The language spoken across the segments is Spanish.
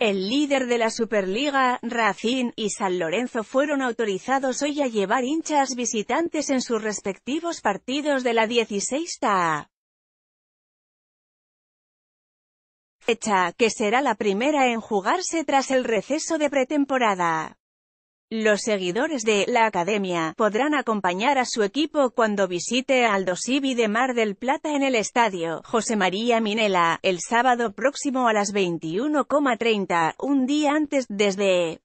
El líder de la Superliga, Racing, y San Lorenzo fueron autorizados hoy a llevar hinchas visitantes en sus respectivos partidos de la 16 Fecha, que será la primera en jugarse tras el receso de pretemporada. Los seguidores de la Academia podrán acompañar a su equipo cuando visite al Dosivi de Mar del Plata en el estadio José María Minela, el sábado próximo a las 21.30, un día antes desde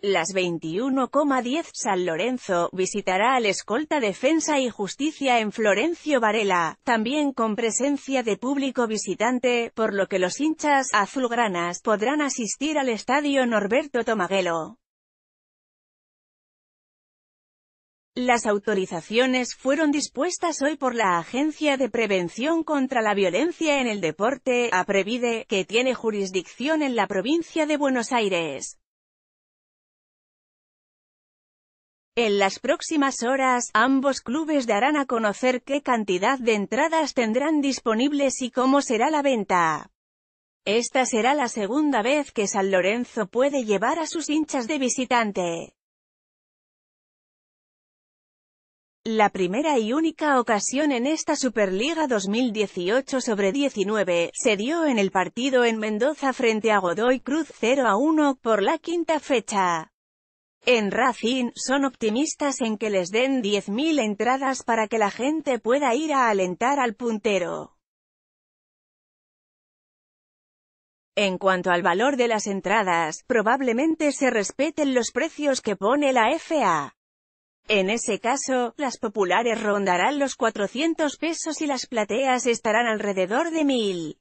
las 21.10 San Lorenzo visitará al escolta Defensa y Justicia en Florencio Varela, también con presencia de público visitante, por lo que los hinchas azulgranas podrán asistir al estadio Norberto Tomaguelo. Las autorizaciones fueron dispuestas hoy por la Agencia de Prevención contra la Violencia en el Deporte, APREVIDE, que tiene jurisdicción en la provincia de Buenos Aires. En las próximas horas, ambos clubes darán a conocer qué cantidad de entradas tendrán disponibles y cómo será la venta. Esta será la segunda vez que San Lorenzo puede llevar a sus hinchas de visitante. La primera y única ocasión en esta Superliga 2018 sobre 19, se dio en el partido en Mendoza frente a Godoy Cruz 0 a 1, por la quinta fecha. En Racing, son optimistas en que les den 10.000 entradas para que la gente pueda ir a alentar al puntero. En cuanto al valor de las entradas, probablemente se respeten los precios que pone la FA. En ese caso, las populares rondarán los 400 pesos y las plateas estarán alrededor de 1000.